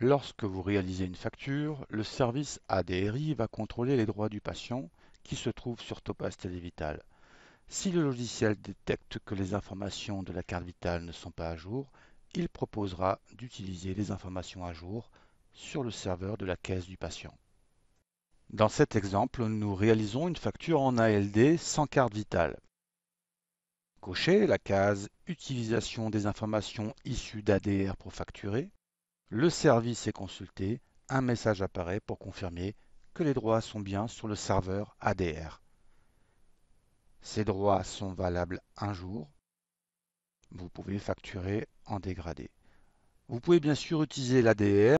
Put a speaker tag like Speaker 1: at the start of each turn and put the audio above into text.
Speaker 1: Lorsque vous réalisez une facture, le service ADRI va contrôler les droits du patient qui se trouve sur Topaz Télévital. Si le logiciel détecte que les informations de la carte vitale ne sont pas à jour, il proposera d'utiliser les informations à jour sur le serveur de la caisse du patient. Dans cet exemple, nous réalisons une facture en ALD sans carte vitale. Cochez la case « Utilisation des informations issues d'ADR pour facturer » Le service est consulté, un message apparaît pour confirmer que les droits sont bien sur le serveur ADR. Ces droits sont valables un jour. Vous pouvez facturer en dégradé.
Speaker 2: Vous pouvez bien sûr utiliser l'ADR